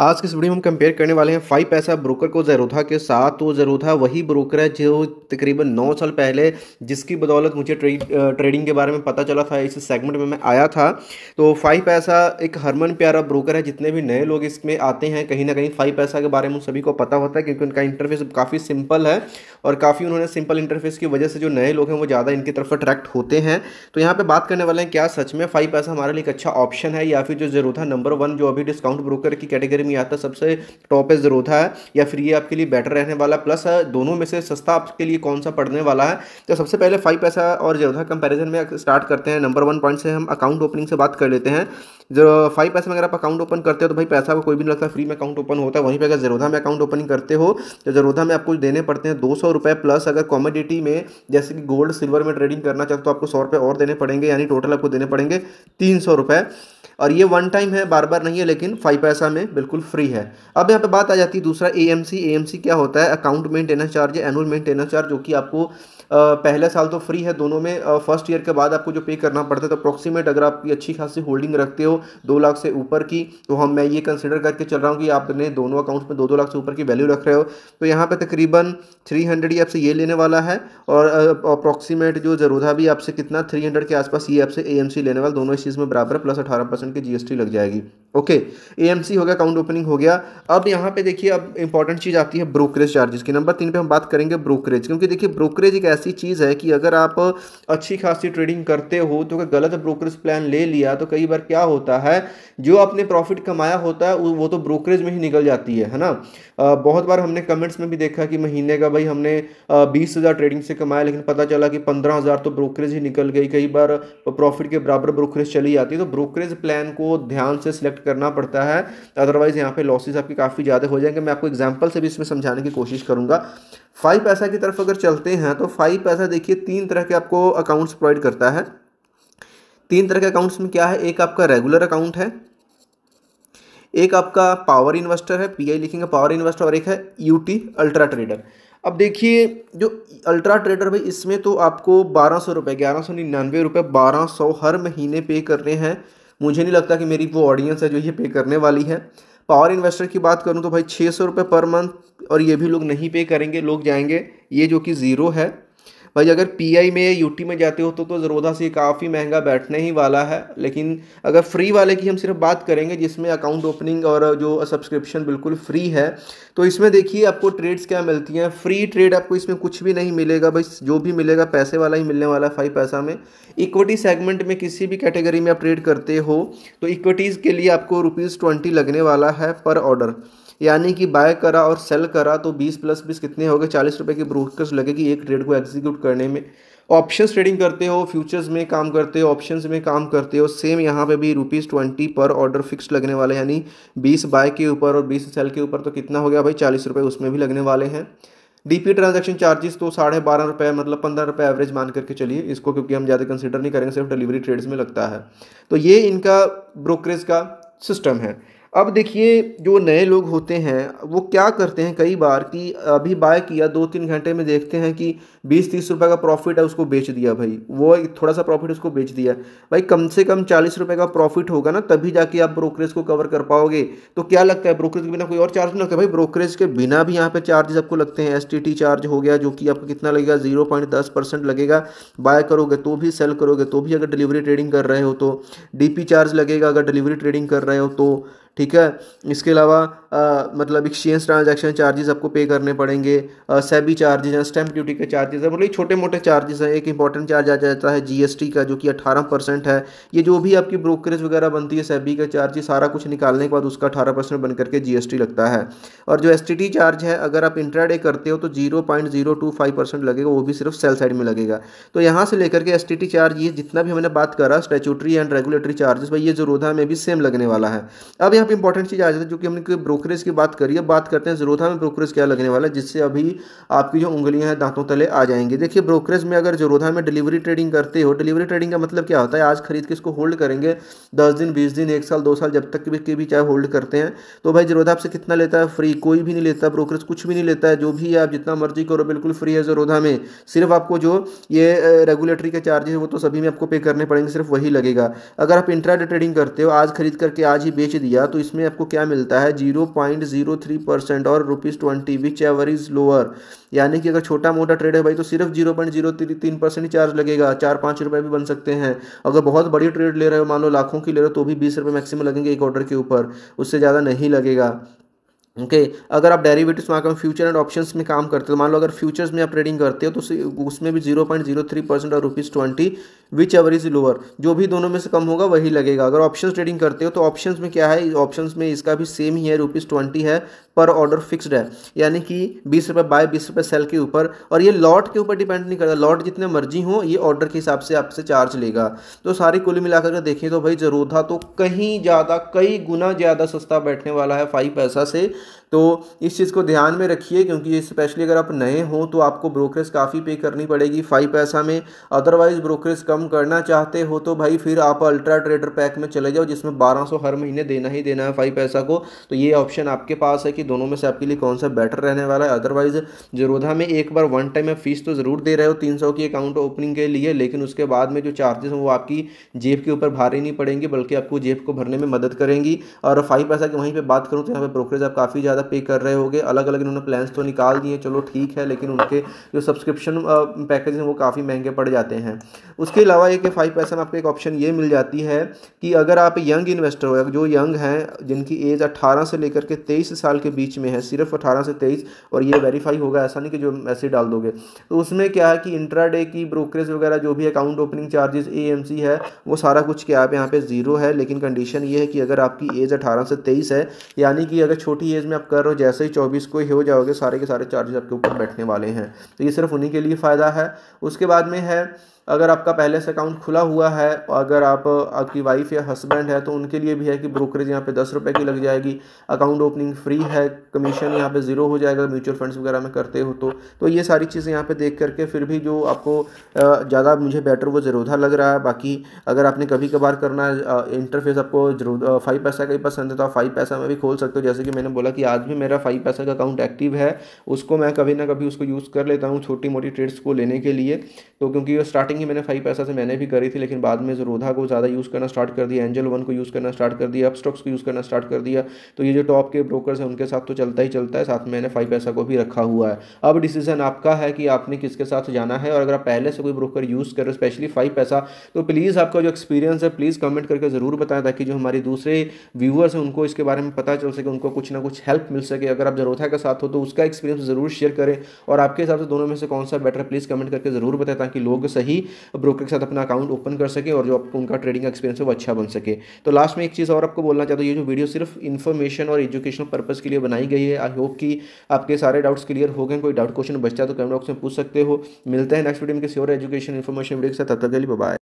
आज के इस वीडियो में हम कंपेयर करने वाले हैं फाइव पैसा ब्रोकर को जरूथा के साथ तो जरूथा वही ब्रोकर है जो तकरीबन नौ साल पहले जिसकी बदौलत मुझे ट्रेड ट्रेडिंग के बारे में पता चला था इस सेगमेंट में मैं आया था तो फाइव पैसा एक हरमन प्यारा ब्रोकर है जितने भी नए लोग इसमें आते हैं कहीं ना कहीं फाइव पैसा के बारे में सभी को पता होता है क्योंकि उनका इंटरफेस काफ़ी सिंपल है और काफ़ी उन्होंने सिंपल इंटरफेस की वजह से जो नए लोग हैं वो ज़्यादा इनकी तरफ अट्रैक्ट होते हैं तो यहाँ पर बात करने वाले हैं क्या सच में फाइव पैसा हमारे लिए एक अच्छा ऑप्शन है या फिर जो जरूथा नंबर वन जो अभी डिस्काउंट ब्रोकर की कैटेगरी कैटेगरी में आता तो सबसे टॉप है जरूरत है या फिर ये आपके लिए बेटर रहने वाला प्लस है दोनों में से सस्ता आपके लिए कौन सा पड़ने वाला है तो सबसे पहले फाइव पैसा और जरोधा कंपेरिजन में स्टार्ट करते हैं नंबर वन पॉइंट से हम अकाउंट ओपनिंग से बात कर लेते हैं जो फाइव पैसा में अगर आप अकाउंट ओपन करते हो तो भाई पैसा आपको कोई भी नहीं लगता फ्री में अकाउंट ओपन होता है वहीं पे अगर जरोधा में अकाउंट ओपनिंग करते हो तो जरोधा में आपको देने पड़ते हैं दो सौ रुपये प्लस अगर कॉमोडिटी में जैसे कि गोल्ड सिल्वर में ट्रेडिंग करना चाहते हो तो आपको सौ रुपये और देने पड़ेंगे यानी टोटल आपको देने पड़ेंगे तीन सौ रुपये और ये वन टाइम है बार बार नहीं है लेकिन फाइव पैसा में बिल्कुल फ्री है अब यहाँ पे बात आ जाती है दूसरा ए एम सी क्या होता है account maintenance charge annual maintenance charge जो कि आपको पहला साल तो फ्री है दोनों में फर्स्ट ईयर के बाद आपको जो पे करना पड़ता है तो अप्रोक्सीमेट अगर आपकी अच्छी खासी होल्डिंग रखते हो दो लाख से ऊपर की तो हम मैं ये कंसिडर करके चल रहा हूँ कि आपने दोनों अकाउंट्स में दो दो लाख से ऊपर की वैल्यू रख रहे हो तो यहाँ पर तकरीबन थ्री हंड्रेड ही आपसे ये लेने वाला है और अप्रोक्सीमेट जो जरूरा भी आपसे कितना थ्री हंड्रेड के आसपास ये आपसे ए एम सी लेने वाला दोनों इस चीज़ में बराबर प्लस अठारह परसेंट की जी लग जाएगी ओके ए एम सी हो गया अकाउंट ओपनिंग हो गया अब यहाँ पे देखिए अब इंपॉर्टेंट चीज़ आती है ब्रोकरेज चार्जेस की नंबर तीन पे हम बात करेंगे ब्रोकरेज क्योंकि देखिए ब्रोकरेज एक ऐसी चीज़ है कि अगर आप अच्छी खासी ट्रेडिंग करते हो तो अगर गलत ब्रोकरेज प्लान ले लिया तो कई बार क्या होता है जो आपने प्रॉफिट कमाया होता है वो तो ब्रोकरेज में ही निकल जाती है है ना बहुत बार हमने कमेंट्स में भी देखा कि महीने का भाई हमने बीस हज़ार ट्रेडिंग से कमाया लेकिन पता चला कि पंद्रह हज़ार तो ब्रोकरेज ही निकल गई कई बार प्रॉफिट के बराबर ब्रोकरेज चली जाती है तो ब्रोकरेज प्लान को ध्यान से सिलेक्ट करना पड़ता है अदरवाइज़ यहाँ पे लॉसेज आपके काफ़ी ज़्यादा हो जाएंगे मैं आपको एग्जाम्पल से भी इसमें समझाने की कोशिश करूँगा फाइव पैसा की तरफ अगर चलते हैं तो फाइव पैसा देखिए तीन तरह के आपको अकाउंट्स प्रोवाइड करता है तीन तरह के अकाउंट्स में क्या है एक आपका रेगुलर अकाउंट है एक आपका पावर इन्वेस्टर है पीआई लिखेंगे पावर इन्वेस्टर और एक है यूटी अल्ट्रा ट्रेडर अब देखिए जो अल्ट्रा ट्रेडर भाई इसमें तो आपको बारह सौ रुपये ग्यारह सौ निन्यानवे रुपये बारह सौ हर महीने पे करने हैं मुझे नहीं लगता कि मेरी वो ऑडियंस है जो ये पे करने वाली है पावर इन्वेस्टर की बात करूँ तो भाई छः सौ रुपये पर मंथ और ये भी लोग नहीं पे करेंगे लोग जाएंगे ये जो कि ज़ीरो है भाई अगर पीआई में या यूटी में जाते हो तो तो ज़रोधा से काफ़ी महंगा बैठने ही वाला है लेकिन अगर फ्री वाले की हम सिर्फ बात करेंगे जिसमें अकाउंट ओपनिंग और जो सब्सक्रिप्शन बिल्कुल फ्री है तो इसमें देखिए आपको ट्रेड्स क्या मिलती हैं फ्री ट्रेड आपको इसमें कुछ भी नहीं मिलेगा भाई जो भी मिलेगा पैसे वाला ही मिलने वाला है फाइव पैसा में इक्विटी सेगमेंट में किसी भी कैटेगरी में आप ट्रेड करते हो तो इक्विटीज़ के लिए आपको रुपीज़ ट्वेंटी लगने वाला है पर ऑर्डर यानी कि बाय करा और सेल करा तो बीस प्लस बीस कितने हो गए चालीस रुपये की ब्रोकर्स लगेगी एक ट्रेड को एग्जीक्यूट करने में ऑप्शंस ट्रेडिंग करते हो फ्यूचर्स में काम करते हो ऑप्शंस में काम करते हो सेम यहाँ पे भी रुपीज़ ट्वेंटी पर ऑर्डर फिक्स लगने वाले यानी बीस बाय के ऊपर और बीस सेल के ऊपर तो कितना हो गया भाई चालीस रुपये उसमें भी लगने वाले हैं डीपी ट्रांजैक्शन चार्जेस तो साढ़े बारह रुपये मतलब पंद्रह रुपये एवरेज मान करके चलिए इसको क्योंकि हम ज़्यादा कंसिडर नहीं करेंगे सिर्फ डिलीवरी ट्रेड्स में लगता है तो ये इनका ब्रोकरेज का सिस्टम है अब देखिए जो नए लोग होते हैं वो क्या करते हैं कई बार कि अभी बाय किया दो तीन घंटे में देखते हैं कि बीस तीस रुपये का प्रॉफिट है उसको बेच दिया भाई वो थोड़ा सा प्रॉफिट उसको बेच दिया भाई कम से कम चालीस रुपये का प्रॉफिट होगा ना तभी जाके आप ब्रोकरेज को कवर कर पाओगे तो क्या लगता है ब्रोकरेज के बिना कोई और चार्ज नहीं लगता भाई ब्रोकरेज के बिना भी यहाँ पर चार्जेस आपको लगते हैं एस चार्ज हो गया जो कि आपको कितना लगेगा जीरो पॉइंट दस परसेंट लगेगा बाय करोगे तो भी सेल करोगे तो भी अगर डिलीवरी ट्रेडिंग कर रहे हो तो डी चार्ज लगेगा अगर डिलीवरी ट्रेडिंग कर रहे हो तो ठीक है इसके अलावा मतलब एक्सचेंज ट्रांजैक्शन चार्जेस आपको पे करने पड़ेंगे सेबी चार्जेस हैं स्टैम्प ड्यूटी के चार्जेस हैं मतलब छोटे मोटे चार्जेस हैं एक इंपॉर्टेंट चार्ज आ जाता है जीएसटी का जो कि अठारह परसेंट है ये जो भी आपकी ब्रोकरेज वगैरह बनती है सेबी का चार्ज सारा कुछ निकालने के बाद उसका अठारह परसेंट बन करके जी लगता है और जो एस चार्ज है अगर आप इंट्राडे करते हो तो zero point zero two five percent लगेगा वो भी सिर्फ सेल साइड में लगेगा तो यहाँ से लेकर के एस चार्ज ये जितना भी हमने बात करा स्टेचुटरी एंड रेगुलेटरी चार्जेस भाई ये जो में भी सेम लगने वाला है अब यहाँ पे इंपॉर्टेंट चीज़ आ जाती है जो कि हमने ब्रोकरेज की बात करी है बात करते हैं जरोधा में ब्रोकरेज क्या लगने वाला है जिससे अभी आपकी जो उंगलियां हैं दांतों तले आ जाएंगी देखिए ब्रोकरेज में अगर जरोधा में डिलीवरी ट्रेडिंग करते हो डिलीवरी ट्रेडिंग का मतलब क्या होता है आज खरीद के इसको होल्ड करेंगे दस दिन बीस दिन एक साल दो साल जब तक के भी चाहे होल्ड करते हैं तो भाई जरोधा आपसे कितना लेता है फ्री कोई भी नहीं लेता ब्रोकरेज कुछ भी नहीं लेता है जो भी आप जितना मर्जी करो बिल्कुल फ्री है जरोधा में सिर्फ आपको जो ये रेगुलेटरी के चार्जेस वो तो सभी में आपको पे करने पड़ेंगे सिर्फ वही लगेगा अगर आप इंट्राडे ट्रेडिंग करते हो आज खरीद करके आज ही बेच दिया तो इसमें आपको क्या मिलता है zero point zero three percent और rupees twenty whichever is lower यानी कि अगर छोटा मोटा ट्रेड है भाई तो सिर्फ जीरो पॉइंट जीरो तीन परसेंट चार्ज लगेगा चार पाँच रुपये भी बन सकते हैं अगर बहुत बड़ी ट्रेड ले रहे हो मान लो लाखों की ले रहे हो तो भी बीस रुपये मैक्सिमम लगेंगे एक ऑर्डर के ऊपर उससे ज़्यादा नहीं लगेगा ओके okay, अगर आप डेरिवेटिव्स मार्केट में फ्यूचर एंड ऑप्शंस में काम करते हो तो मान लो अगर फ्यूचर्स में आप ट्रेडिंग करते हो तो उसमें भी zero point zero three percent और rupees twenty whichever is lower जो भी दोनों में से कम होगा वही लगेगा अगर ऑप्शन ट्रेडिंग करते हो तो ऑप्शन में क्या है ऑप्शन में इसका भी सेम ही है रुपीज़ ट्वेंटी है पर ऑर्डर फिक्सड है यानी कि बीस रुपये बाय बीस रुपये सेल के ऊपर और ये लॉट के ऊपर डिपेंड नहीं करता लॉट जितने मर्जी हो ये ऑर्डर के हिसाब से आपसे चार्ज लेगा तो सारी कुल मिलाकर अगर देखें तो भाई था तो कहीं ज़्यादा कई गुना ज़्यादा सस्ता बैठने वाला है फाइव पैसा से तो इस चीज़ को ध्यान में रखिए क्योंकि स्पेशली अगर आप नए हों तो आपको ब्रोकरेज काफ़ी पे करनी पड़ेगी फाइव पैसा में अदरवाइज़ ब्रोकरेज कम करना चाहते हो तो भाई फिर आप अल्ट्रा ट्रेडर पैक में चले जाओ जिसमें बारह सौ हर महीने देना ही देना है फाइव पैसा को तो ये ऑप्शन आपके पास है कि दोनों में से आपके लिए कौन सा बेटर रहने वाला है अदरवाइज़ जरोधा में एक बार वन टाइम आप फीस तो ज़रूर दे रहे हो तीन सौ की अकाउंट ओपनिंग के लिए लेकिन उसके बाद में जो चार्जेस हैं वो आपकी जेब के ऊपर भारी नहीं पड़ेंगे बल्कि आपको जेब को भरने में मदद करेंगी और फाइव पैसा की वहीं पर बात करूँ तो यहाँ पर ब्रोकरेज आप काफ़ी ज़्यादा ज़्यादा पे कर रहे होगे अलग अलग इन्होंने प्लान्स तो निकाल दिए चलो ठीक है लेकिन उनके जो सब्सक्रिप्शन पैकेज हैं वो काफ़ी महंगे पड़ जाते हैं उसके अलावा एक फाइव परसेंट आपको एक ऑप्शन ये मिल जाती है कि अगर आप यंग इन्वेस्टर हो जो यंग हैं जिनकी एज अट्ठारह से लेकर के तेईस साल के बीच में है सिर्फ अठारह से तेईस और ये वेरीफाई होगा ऐसा नहीं कि जो मैसेज डाल दोगे तो उसमें क्या है कि इंट्राडे की ब्रोकरेज वगैरह जो भी अकाउंट ओपनिंग चार्जेस ए है वो सारा कुछ क्या आप यहाँ पे ज़ीरो है लेकिन कंडीशन ये है कि अगर आपकी एज अठारह से तेईस है यानी कि अगर छोटी एज में आप कर जैसे ही चौबीस को ही हो जाओगे सारे के सारे चार्जेस आपके ऊपर बैठने वाले हैं तो ये सिर्फ उन्हीं के लिए फ़ायदा है उसके बाद में है अगर आपका पहले से अकाउंट खुला हुआ है और अगर आप आपकी वाइफ या हस्बैंड है तो उनके लिए भी है कि ब्रोकरेज यहाँ पे दस रुपये की लग जाएगी अकाउंट ओपनिंग फ्री है कमीशन यहाँ पे ज़ीरो हो जाएगा म्यूचुअल फंड्स वगैरह में करते हो तो तो ये सारी चीज़ें यहाँ पे देख करके फिर भी जो आपको ज़्यादा मुझे बेटर वो जरूधा लग रहा है बाकी अगर आपने कभी कभार करना इंटरफेस आपको जरूर फाइव पैसा का ही पसंद है तो आप फाइव पैसा में भी खोल सकते हो जैसे कि मैंने बोला कि आज भी मेरा फाइव पैसा का अकाउंट एक्टिव है उसको मैं कभी ना कभी उसको यूज़ कर लेता हूँ छोटी मोटी ट्रेड्स को लेने के लिए तो क्योंकि स्टार्टिंग स्टार्टिंग ही मैंने फाइव पैसा से मैंने भी करी थी लेकिन बाद में जरोधा को ज़्यादा यूज़ करना स्टार्ट कर दिया एंजल वन को यूज़ करना स्टार्ट कर दिया अपस्टॉक्स को यूज़ करना स्टार्ट कर दिया तो ये जो टॉप के ब्रोकर्स हैं उनके साथ तो चलता ही चलता है साथ में मैंने फाइव पैसा को भी रखा हुआ है अब डिसीजन आपका है कि आपने किसके साथ जाना है और अगर आप पहले से कोई ब्रोकर यूज़ करो स्पेशली फाइव पैसा तो प्लीज़ आपका जो एक्सपीरियंस है प्लीज़ कमेंट करके ज़रूर बताएं ताकि जो हमारे दूसरे व्यूअर्स हैं उनको इसके बारे में पता चल सके उनको कुछ ना कुछ हेल्प मिल सके अगर आप जरोधा के साथ हो तो उसका एक्सपीरियंस ज़रूर शेयर करें और आपके हिसाब से दोनों में से कौन सा बेटर प्लीज़ कमेंट करके ज़रूर बताएं ताकि लोग सही ब्रोकर के साथ अपना अकाउंट ओपन कर सके और जो आपको उनका ट्रेडिंग एक्सपीरियंस है वो अच्छा बन सके तो लास्ट में एक चीज़ और आपको बोलना चाहता हूँ ये जो वीडियो सिर्फ इन्फॉर्मेशन और एजुकेशनल पर्पज़ के लिए बनाई गई है आई होप कि आपके सारे डाउट्स क्लियर हो गए कोई डाउट क्वेश्चन बचता है तो कमेंट बॉक्स में पूछ सकते हो मिलते हैं नेक्स्ट वीडियो में किसी और एजुकेशन इन्फॉर्मेशन वीडियो के साथ तब तक के लिए बाय